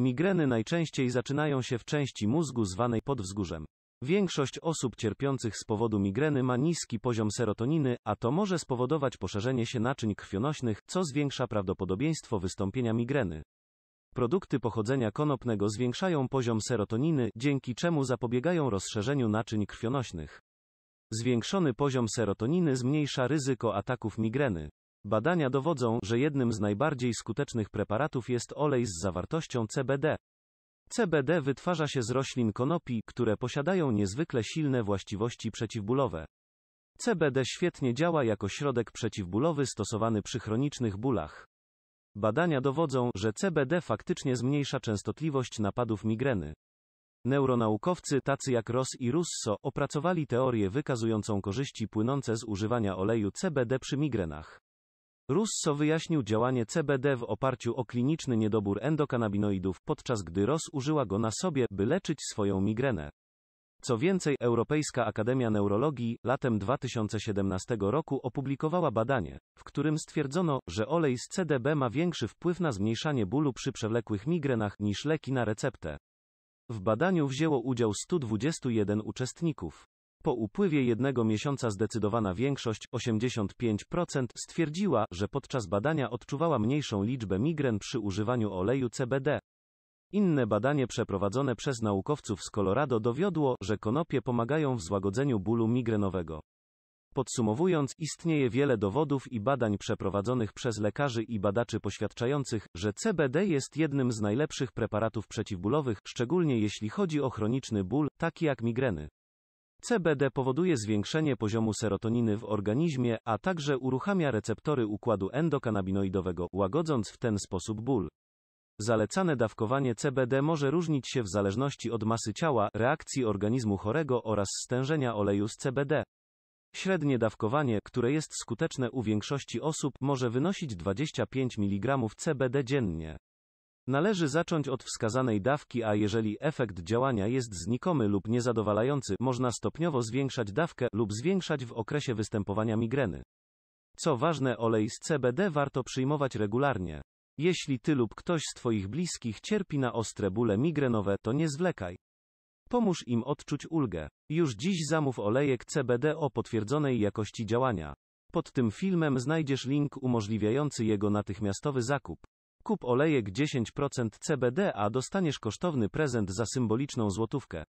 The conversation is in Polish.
Migreny najczęściej zaczynają się w części mózgu zwanej podwzgórzem. Większość osób cierpiących z powodu migreny ma niski poziom serotoniny, a to może spowodować poszerzenie się naczyń krwionośnych, co zwiększa prawdopodobieństwo wystąpienia migreny. Produkty pochodzenia konopnego zwiększają poziom serotoniny, dzięki czemu zapobiegają rozszerzeniu naczyń krwionośnych. Zwiększony poziom serotoniny zmniejsza ryzyko ataków migreny. Badania dowodzą, że jednym z najbardziej skutecznych preparatów jest olej z zawartością CBD. CBD wytwarza się z roślin konopi, które posiadają niezwykle silne właściwości przeciwbólowe. CBD świetnie działa jako środek przeciwbólowy stosowany przy chronicznych bólach. Badania dowodzą, że CBD faktycznie zmniejsza częstotliwość napadów migreny. Neuronaukowcy tacy jak Ross i Russo opracowali teorię wykazującą korzyści płynące z używania oleju CBD przy migrenach. Russo wyjaśnił działanie CBD w oparciu o kliniczny niedobór endokanabinoidów, podczas gdy ROS użyła go na sobie, by leczyć swoją migrenę. Co więcej, Europejska Akademia Neurologii latem 2017 roku opublikowała badanie, w którym stwierdzono, że olej z CDB ma większy wpływ na zmniejszanie bólu przy przewlekłych migrenach niż leki na receptę. W badaniu wzięło udział 121 uczestników. Po upływie jednego miesiąca zdecydowana większość, 85%, stwierdziła, że podczas badania odczuwała mniejszą liczbę migren przy używaniu oleju CBD. Inne badanie przeprowadzone przez naukowców z Colorado dowiodło, że konopie pomagają w złagodzeniu bólu migrenowego. Podsumowując, istnieje wiele dowodów i badań przeprowadzonych przez lekarzy i badaczy poświadczających, że CBD jest jednym z najlepszych preparatów przeciwbólowych, szczególnie jeśli chodzi o chroniczny ból, taki jak migreny. CBD powoduje zwiększenie poziomu serotoniny w organizmie, a także uruchamia receptory układu endokanabinoidowego, łagodząc w ten sposób ból. Zalecane dawkowanie CBD może różnić się w zależności od masy ciała, reakcji organizmu chorego oraz stężenia oleju z CBD. Średnie dawkowanie, które jest skuteczne u większości osób, może wynosić 25 mg CBD dziennie. Należy zacząć od wskazanej dawki, a jeżeli efekt działania jest znikomy lub niezadowalający, można stopniowo zwiększać dawkę lub zwiększać w okresie występowania migreny. Co ważne, olej z CBD warto przyjmować regularnie. Jeśli ty lub ktoś z Twoich bliskich cierpi na ostre bóle migrenowe, to nie zwlekaj. Pomóż im odczuć ulgę. Już dziś zamów olejek CBD o potwierdzonej jakości działania. Pod tym filmem znajdziesz link umożliwiający jego natychmiastowy zakup. Kup olejek 10% CBD, a dostaniesz kosztowny prezent za symboliczną złotówkę.